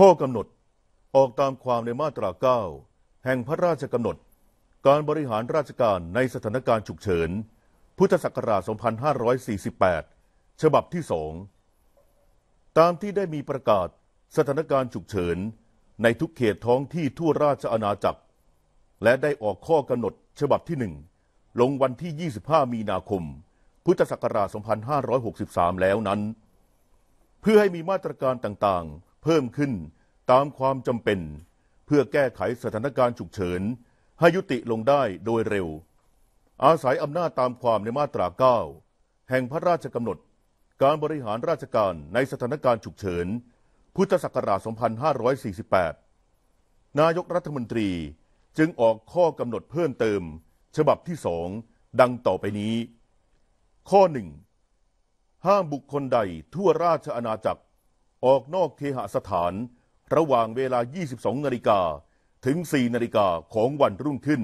ข้อกำหนดออกตามความในมาตรา 9 แห่งพระราชกำหนด การบริหารราชการในสถานการณ์ฉุกเฉินพุทธศักราช 2548ฉบับที่สอง ตามที่ได้มีประกาศสถานการณ์ฉุกเฉินในทุกเขตท้องที่ทั่วราชอาณาจักร และได้ออกข้อกำหนดฉบับที่หนึ่งลงวันที่ 25 มีนาคม พุทธศักราช 2563 แล้วนั้น เพื่อให้มีมาตรการต่างๆเพิ่มขึ้นตามความจำเป็นเพื่อแก้ไขสถานการณ์ฉุกเฉิน ให้ยุติลงได้โดยเร็ว อาศัยอำนาจตามความในมาตรา 9 แห่งพระราชกำหนดการบริหารราชการในสถานการณ์ฉุกเฉิน พุทธศักราช2548 นายกรัฐมนตรีจึงออกข้อกำหนดเพิ่มเติม ฉบับที่สองดังต่อไปนี้ ข้อหนึ่งห้ามบุคคลใดทั่วราชอาณาจักรออกนอกเคหสถานระหว่างเวลา 22นาฬิกาถึง 4นาฬิกาของวันรุ่งขึ้น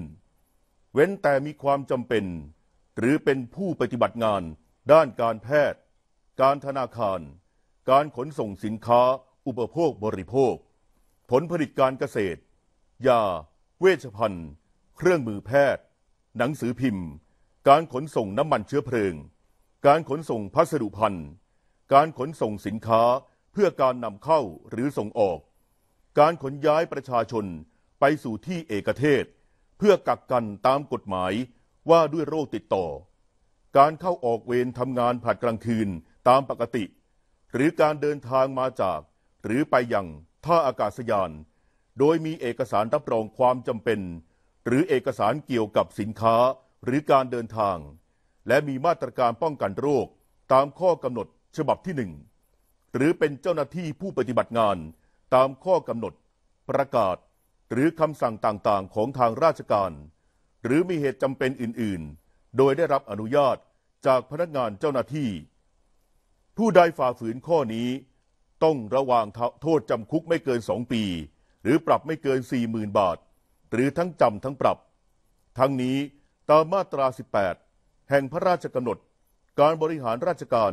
เว้นแต่มีความจำเป็น หรือเป็นผู้ปฏิบัติงานด้านการแพทย์ การธนาคาร การขนส่งสินค้าอุปโภคบริโภค ผลผลิตการเกษตร ยา เวชภัณฑ์ เครื่องมือแพทย์ หนังสือพิมพ์ การขนส่งน้ำมันเชื้อเพลิง การขนส่งพัสดุพันธุ์การขนส่งสินค้าเพื่อการนำเข้าหรือส่งออก การขนย้ายประชาชนไปสู่ที่เอกเทศ เพื่อกักกันตามกฎหมายว่าด้วยโรคติดต่อ การเข้าออกเวรทำงานผัดกลางคืนตามปกติ หรือการเดินทางมาจาก หรือไปยังท่าอากาศยาน โดยมีเอกสารรับรองความจำเป็น หรือเอกสารเกี่ยวกับสินค้าหรือการเดินทาง และมีมาตรการป้องกันโรคตามข้อกำหนดฉบับที่หนึ่งหรือเป็นเจ้าหน้าที่ผู้ปฏิบัติงาน ตามข้อกำหนดประกาศ หรือคำสั่งต่างๆของทางราชการ หรือมีเหตุจำเป็นอื่นๆ โดยได้รับอนุญาตจากพนักงานเจ้าหน้าที่ ผู้ใดฝ่าฝืนข้อนี้ ต้องระวางโทษจำคุกไม่เกินสองปี หรือปรับไม่เกิน 40,000 บาท หรือทั้งจำทั้งปรับ ทั้งนี้ตามมาตรา 18 แห่งพระราชกำหนดการบริหารราชการ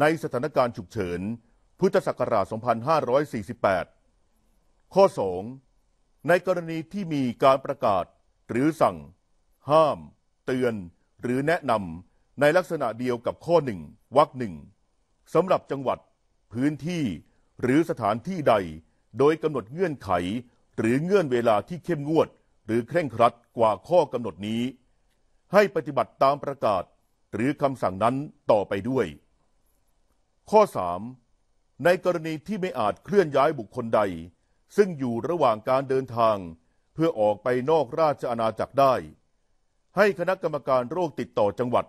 ในสถานการณ์ฉุกเฉินพุทธศักราช 2548 ข้อ 2 ในกรณีที่มีการประกาศ หรือสั่ง ห้าม เตือน หรือแนะนำในลักษณะเดียวกับข้อหนึ่งวรรคหนึ่งสำหรับจังหวัด พื้นที่ หรือสถานที่ใดโดยกำหนดเงื่อนไข หรือเงื่อนเวลาที่เข้มงวด หรือเคร่งครัดกว่าข้อกำหนดนี้ ให้ปฏิบัติตามประกาศ หรือคำสั่งนั้นต่อไปด้วย ข้อ 3ในกรณีที่ไม่อาจเคลื่อนย้ายบุคคลใด ซึ่งอยู่ระหว่างการเดินทาง เพื่อออกไปนอกราชอาณาจักรได้ ให้คณะกรรมการโรคติดต่อจังหวัด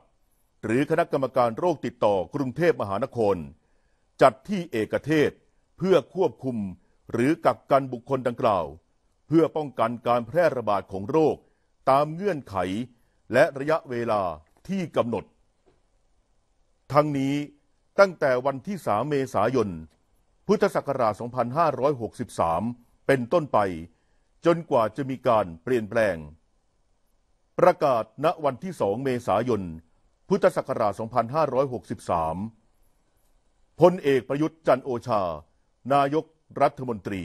หรือคณะกรรมการโรคติดต่อกรุงเทพมหานคร จัดที่เอกเทศเพื่อควบคุมหรือกักกันบุคคลดังกล่าว เพื่อป้องกันการแพร่ระบาดของโรคตามเงื่อนไขและระยะเวลาที่กำหนด ทั้งนี้ตั้งแต่วันที่ 3 เมษายน พุทธศักราช 2563 เป็นต้นไปจนกว่าจะมีการเปลี่ยนแปลง ประกาศณวันที่ 2 เมษายน พุทธศักราช 2563 พลเอกประยุทธ์จันโอชา นายกรัฐมนตรี